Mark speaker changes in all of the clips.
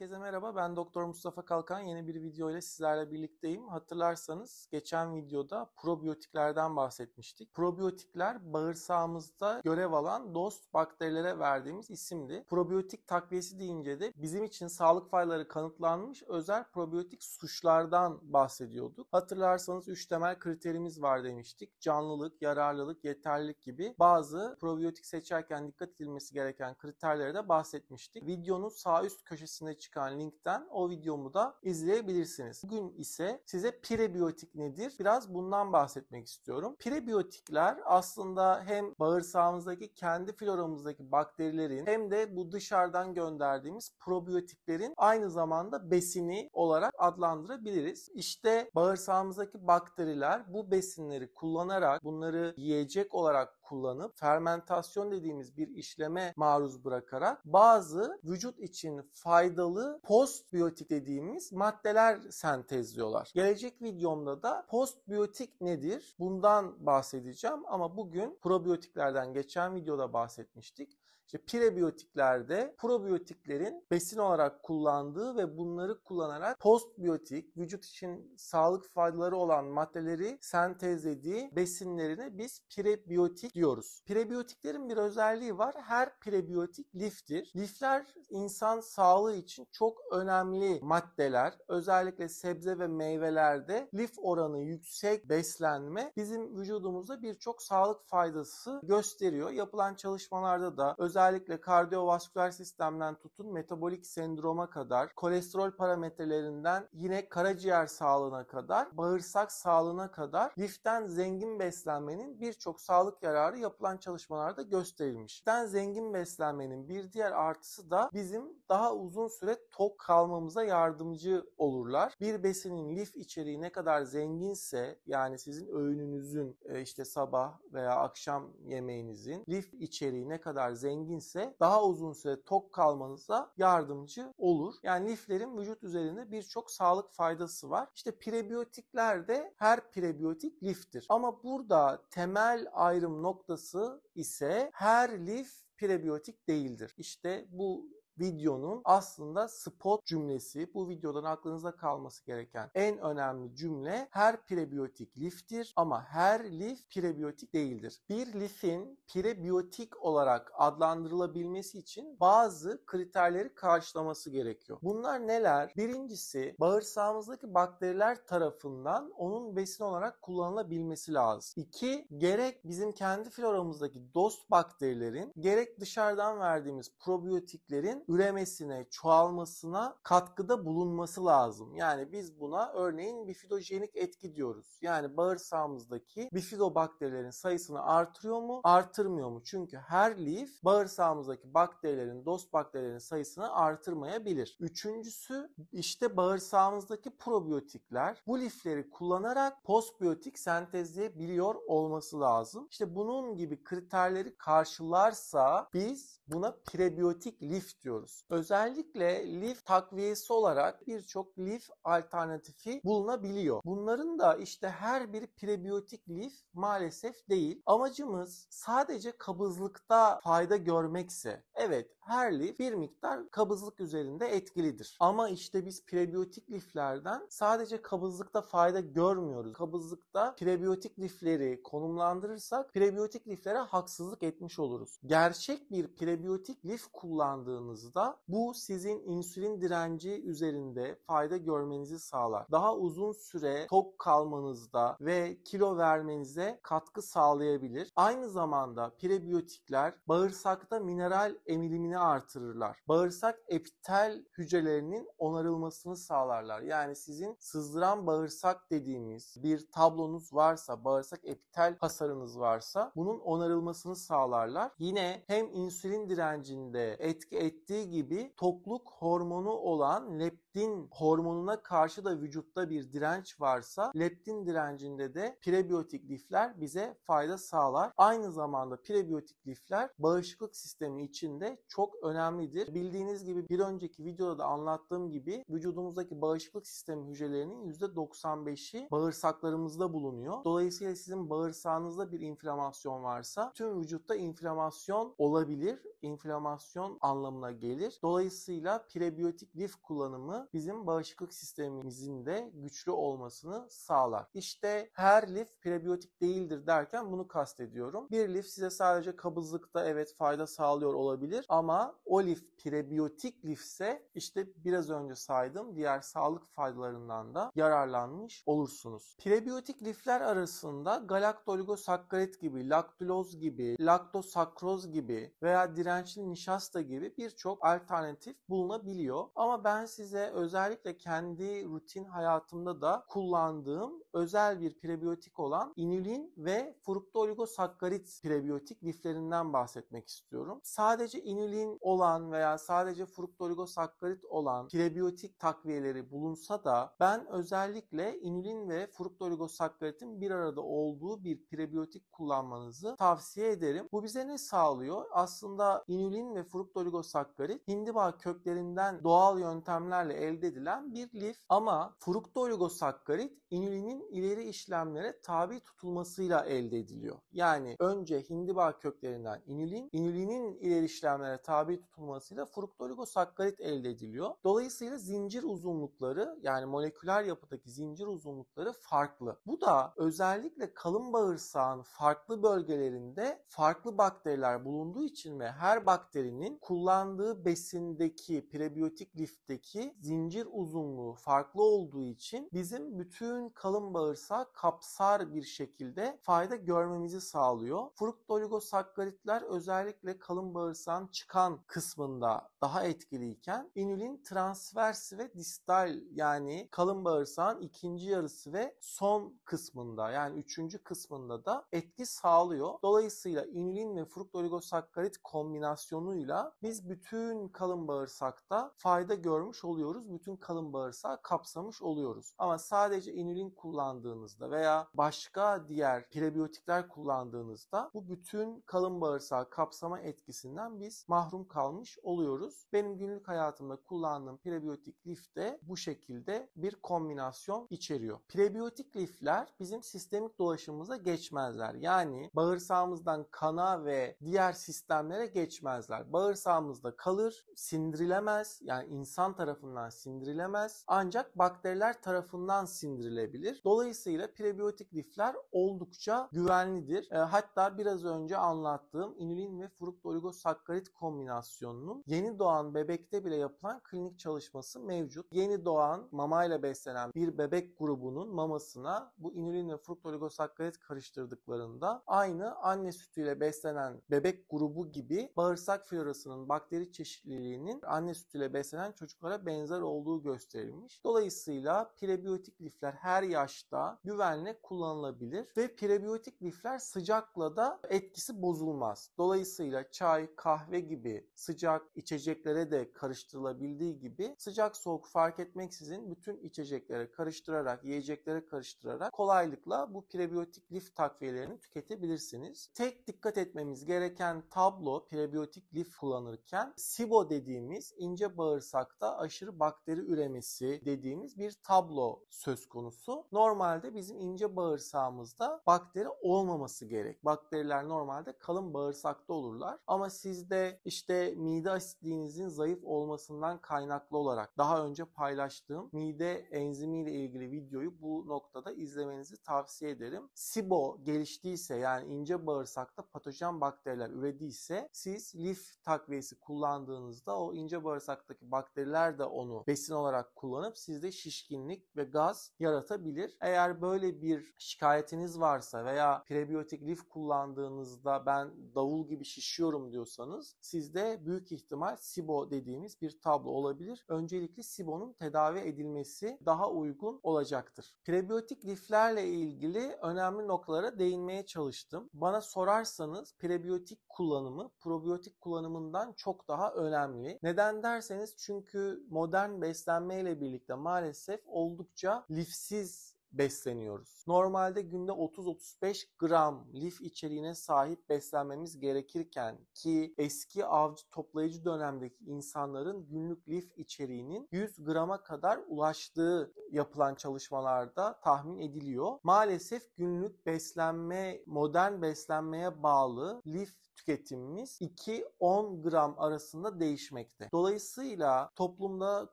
Speaker 1: Herkese merhaba. Ben Doktor Mustafa Kalkan. Yeni bir video ile sizlerle birlikteyim. Hatırlarsanız geçen videoda probiyotiklerden bahsetmiştik. Probiyotikler bağırsağımızda görev alan dost bakterilere verdiğimiz isimdi. Probiyotik takviyesi deyince de bizim için sağlık faydaları kanıtlanmış özel probiyotik suçlardan bahsediyorduk. Hatırlarsanız 3 temel kriterimiz var demiştik. Canlılık, yararlılık, yeterlilik gibi bazı probiyotik seçerken dikkat edilmesi gereken kriterlere de bahsetmiştik. Videonun sağ üst köşesinde çıkan çıkan linkten o videomu da izleyebilirsiniz. Bugün ise size prebiyotik nedir? Biraz bundan bahsetmek istiyorum. Prebiyotikler aslında hem bağırsağımızdaki kendi floramızdaki bakterilerin hem de bu dışarıdan gönderdiğimiz probiyotiklerin aynı zamanda besini olarak adlandırabiliriz. İşte bağırsağımızdaki bakteriler bu besinleri kullanarak bunları yiyecek olarak kullanıp fermentasyon dediğimiz bir işleme maruz bırakarak bazı vücut için faydalı postbiyotik dediğimiz maddeler sentezliyorlar. Gelecek videomda da postbiyotik nedir bundan bahsedeceğim ama bugün probiyotiklerden geçen videoda bahsetmiştik. İşte prebiyotiklerde probiyotiklerin besin olarak kullandığı ve bunları kullanarak postbiyotik, vücut için sağlık faydaları olan maddeleri sentezlediği besinlerine biz prebiyotik diyoruz. Prebiyotiklerin bir özelliği var. Her prebiyotik liftir. Lifler insan sağlığı için çok önemli maddeler. Özellikle sebze ve meyvelerde lif oranı yüksek beslenme bizim vücudumuzda birçok sağlık faydası gösteriyor. Yapılan çalışmalarda da özel özellikle kardiyovasküler sistemden tutun metabolik sendroma kadar, kolesterol parametrelerinden yine karaciğer sağlığına kadar, bağırsak sağlığına kadar liften zengin beslenmenin birçok sağlık yararı yapılan çalışmalarda gösterilmiş. Liften zengin beslenmenin bir diğer artısı da bizim daha uzun süre tok kalmamıza yardımcı olurlar. Bir besinin lif içeriği ne kadar zenginse yani sizin öğününüzün e, işte sabah veya akşam yemeğinizin lif içeriği ne kadar zengin zenginse daha uzun süre tok kalmanıza yardımcı olur. Yani liflerin vücut üzerinde birçok sağlık faydası var. İşte prebiyotikler de her prebiyotik liftir. Ama burada temel ayrım noktası ise her lif prebiyotik değildir. İşte bu videonun aslında spot cümlesi. Bu videodan aklınıza kalması gereken en önemli cümle her prebiyotik liftir ama her lif prebiyotik değildir. Bir lifin prebiyotik olarak adlandırılabilmesi için bazı kriterleri karşılaması gerekiyor. Bunlar neler? Birincisi bağırsağımızdaki bakteriler tarafından onun besin olarak kullanılabilmesi lazım. İki, gerek bizim kendi floramızdaki dost bakterilerin gerek dışarıdan verdiğimiz probiyotiklerin üremesine, çoğalmasına katkıda bulunması lazım. Yani biz buna örneğin bifidojenik etki diyoruz. Yani bağırsağımızdaki bifidobakterilerin sayısını artırıyor mu, artırmıyor mu? Çünkü her lif bağırsağımızdaki bakterilerin, dost bakterilerin sayısını artırmayabilir. Üçüncüsü işte bağırsağımızdaki probiyotikler. Bu lifleri kullanarak postbiyotik sentezleyebiliyor olması lazım. İşte bunun gibi kriterleri karşılarsa biz buna prebiyotik lif diyoruz görüyoruz. Özellikle lif takviyesi olarak birçok lif alternatifi bulunabiliyor. Bunların da işte her bir prebiyotik lif maalesef değil. Amacımız sadece kabızlıkta fayda görmekse evet her lif bir miktar kabızlık üzerinde etkilidir. Ama işte biz prebiyotik liflerden sadece kabızlıkta fayda görmüyoruz. Kabızlıkta prebiyotik lifleri konumlandırırsak prebiyotik liflere haksızlık etmiş oluruz. Gerçek bir prebiyotik lif kullandığınız aldığınızda bu sizin insülin direnci üzerinde fayda görmenizi sağlar. Daha uzun süre tok kalmanızda ve kilo vermenize katkı sağlayabilir. Aynı zamanda prebiyotikler bağırsakta mineral emilimini artırırlar. Bağırsak epitel hücrelerinin onarılmasını sağlarlar. Yani sizin sızdıran bağırsak dediğimiz bir tablonuz varsa, bağırsak epitel hasarınız varsa bunun onarılmasını sağlarlar. Yine hem insülin direncinde etki ettiği ettiği gibi tokluk hormonu olan leptin leptin hormonuna karşı da vücutta bir direnç varsa leptin direncinde de prebiyotik lifler bize fayda sağlar. Aynı zamanda prebiyotik lifler bağışıklık sistemi için de çok önemlidir. Bildiğiniz gibi bir önceki videoda da anlattığım gibi vücudumuzdaki bağışıklık sistemi hücrelerinin %95'i bağırsaklarımızda bulunuyor. Dolayısıyla sizin bağırsağınızda bir inflamasyon varsa tüm vücutta inflamasyon olabilir. İnflamasyon anlamına gelir. Dolayısıyla prebiyotik lif kullanımı bizim bağışıklık sistemimizin de güçlü olmasını sağlar. İşte her lif prebiyotik değildir derken bunu kastediyorum. Bir lif size sadece kabızlıkta evet fayda sağlıyor olabilir ama o lif prebiyotik lifse işte biraz önce saydım diğer sağlık faydalarından da yararlanmış olursunuz. Prebiyotik lifler arasında galaktooligosakkarit gibi, laktuloz gibi, laktosakroz gibi veya dirençli nişasta gibi birçok alternatif bulunabiliyor. Ama ben size özellikle kendi rutin hayatımda da kullandığım özel bir prebiyotik olan inülin ve fruktooligosakkarit prebiyotik liflerinden bahsetmek istiyorum. Sadece inülin olan veya sadece fruktooligosakkarit olan prebiyotik takviyeleri bulunsa da ben özellikle inülin ve fruktooligosakkarit'in bir arada olduğu bir prebiyotik kullanmanızı tavsiye ederim. Bu bize ne sağlıyor? Aslında inülin ve fruktooligosakkarit hindiba köklerinden doğal yöntemlerle elde edilen bir lif. Ama fruktoligosakkarit inülinin ileri işlemlere tabi tutulmasıyla elde ediliyor. Yani önce hindiba köklerinden inülin, inülinin ileri işlemlere tabi tutulmasıyla fruktoligosakkarit elde ediliyor. Dolayısıyla zincir uzunlukları yani moleküler yapıdaki zincir uzunlukları farklı. Bu da özellikle kalın bağırsağın farklı bölgelerinde farklı bakteriler bulunduğu için ve her bakterinin kullandığı besindeki prebiyotik lifteki zincir uzunluğu farklı olduğu için bizim bütün kalın bağırsağı kapsar bir şekilde fayda görmemizi sağlıyor. Fruktooligosakkaritler özellikle kalın bağırsağın çıkan kısmında daha etkiliyken inülin transvers ve distal yani kalın bağırsağın ikinci yarısı ve son kısmında yani üçüncü kısmında da etki sağlıyor. Dolayısıyla inülin ve fruktoligosakkarit kombinasyonuyla biz bütün kalın bağırsakta fayda görmüş oluyoruz oluyoruz. Bütün kalın bağırsağı kapsamış oluyoruz. Ama sadece inülin kullandığınızda veya başka diğer prebiyotikler kullandığınızda bu bütün kalın bağırsağı kapsama etkisinden biz mahrum kalmış oluyoruz. Benim günlük hayatımda kullandığım prebiyotik lif de bu şekilde bir kombinasyon içeriyor. Prebiyotik lifler bizim sistemik dolaşımımıza geçmezler. Yani bağırsağımızdan kana ve diğer sistemlere geçmezler. Bağırsağımızda kalır, sindirilemez yani insan tarafından sindirilemez ancak bakteriler tarafından sindirilebilir. Dolayısıyla prebiyotik lifler oldukça güvenlidir. E, hatta biraz önce anlattığım inülin ve fruktooligosakkarit kombinasyonunun yeni doğan bebekte bile yapılan klinik çalışması mevcut. Yeni doğan mamayla beslenen bir bebek grubunun mamasına bu inülin ve fruktooligosakkarit karıştırdıklarında aynı anne sütüyle beslenen bebek grubu gibi bağırsak florasının bakteri çeşitliliğinin anne sütüyle beslenen çocuklara benzer zararlı olduğu gösterilmiş. Dolayısıyla prebiyotik lifler her yaşta güvenle kullanılabilir ve prebiyotik lifler sıcakla da etkisi bozulmaz. Dolayısıyla çay, kahve gibi sıcak içeceklere de karıştırılabildiği gibi sıcak soğuk fark etmeksizin bütün içeceklere karıştırarak, yiyeceklere karıştırarak kolaylıkla bu prebiyotik lif takviyelerini tüketebilirsiniz. Tek dikkat etmemiz gereken tablo prebiyotik lif kullanırken SIBO dediğimiz ince bağırsakta aşırı bak bakteri üremesi dediğimiz bir tablo söz konusu. Normalde bizim ince bağırsağımızda bakteri olmaması gerek. Bakteriler normalde kalın bağırsakta olurlar ama sizde işte mide asitliğinizin zayıf olmasından kaynaklı olarak daha önce paylaştığım mide enzimi ile ilgili videoyu bu noktada izlemenizi tavsiye ederim. SIBO geliştiyse yani ince bağırsakta patojen bakteriler ürediyse siz lif takviyesi kullandığınızda o ince bağırsaktaki bakteriler de onu bunu besin olarak kullanıp sizde şişkinlik ve gaz yaratabilir. Eğer böyle bir şikayetiniz varsa veya prebiyotik lif kullandığınızda ben davul gibi şişiyorum diyorsanız sizde büyük ihtimal SIBO dediğimiz bir tablo olabilir. Öncelikle SIBO'nun tedavi edilmesi daha uygun olacaktır. Prebiyotik liflerle ilgili önemli noktalara değinmeye çalıştım. Bana sorarsanız prebiyotik kullanımı probiyotik kullanımından çok daha önemli. Neden derseniz çünkü modern modern beslenmeyle birlikte maalesef oldukça lifsiz besleniyoruz. Normalde günde 30-35 gram lif içeriğine sahip beslenmemiz gerekirken ki eski avcı toplayıcı dönemdeki insanların günlük lif içeriğinin 100 grama kadar ulaştığı yapılan çalışmalarda tahmin ediliyor. Maalesef günlük beslenme, modern beslenmeye bağlı lif tüketimimiz 2-10 gram arasında değişmekte. Dolayısıyla toplumda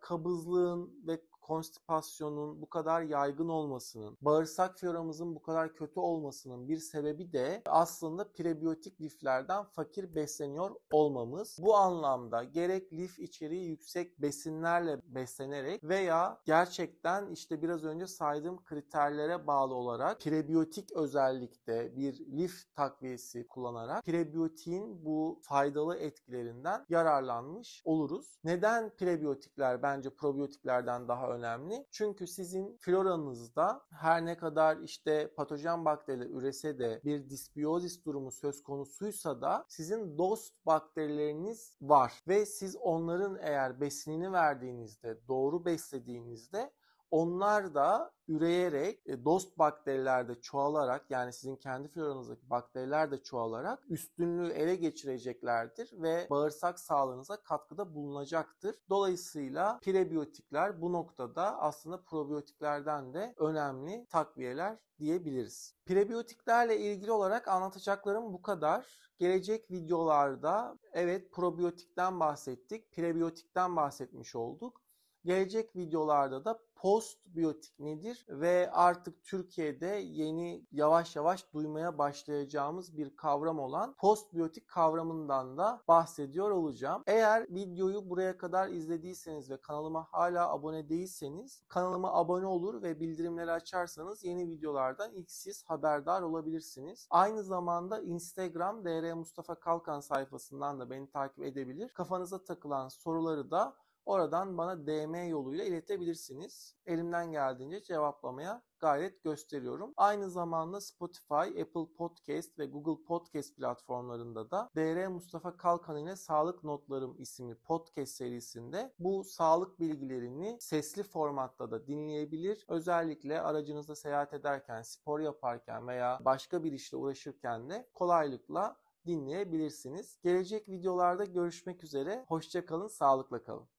Speaker 1: kabızlığın ve konstipasyonun bu kadar yaygın olmasının, bağırsak floramızın bu kadar kötü olmasının bir sebebi de aslında prebiyotik liflerden fakir besleniyor olmamız. Bu anlamda gerek lif içeriği yüksek besinlerle beslenerek veya gerçekten işte biraz önce saydığım kriterlere bağlı olarak prebiyotik özellikte bir lif takviyesi kullanarak prebiyotiğin bu faydalı etkilerinden yararlanmış oluruz. Neden prebiyotikler bence probiyotiklerden daha önemli? önemli. Çünkü sizin floranızda her ne kadar işte patojen bakteri ürese de bir disbiyozis durumu söz konusuysa da sizin dost bakterileriniz var ve siz onların eğer besinini verdiğinizde, doğru beslediğinizde onlar da üreyerek e, dost bakterilerde çoğalarak yani sizin kendi floranızdaki bakteriler de çoğalarak üstünlüğü ele geçireceklerdir ve bağırsak sağlığınıza katkıda bulunacaktır. Dolayısıyla prebiyotikler bu noktada aslında probiyotiklerden de önemli takviyeler diyebiliriz. Prebiyotiklerle ilgili olarak anlatacaklarım bu kadar. Gelecek videolarda evet probiyotikten bahsettik, prebiyotikten bahsetmiş olduk. Gelecek videolarda da postbiyotik nedir ve artık Türkiye'de yeni yavaş yavaş duymaya başlayacağımız bir kavram olan postbiyotik kavramından da bahsediyor olacağım. Eğer videoyu buraya kadar izlediyseniz ve kanalıma hala abone değilseniz kanalıma abone olur ve bildirimleri açarsanız yeni videolardan ilk siz haberdar olabilirsiniz. Aynı zamanda Instagram DR Mustafa Kalkan sayfasından da beni takip edebilir. Kafanıza takılan soruları da Oradan bana DM yoluyla iletebilirsiniz. Elimden geldiğince cevaplamaya gayret gösteriyorum. Aynı zamanda Spotify, Apple Podcast ve Google Podcast platformlarında da DR Mustafa Kalkan ile Sağlık Notlarım isimli podcast serisinde bu sağlık bilgilerini sesli formatta da dinleyebilir. Özellikle aracınızda seyahat ederken, spor yaparken veya başka bir işle uğraşırken de kolaylıkla dinleyebilirsiniz. Gelecek videolarda görüşmek üzere. Hoşçakalın, sağlıkla kalın.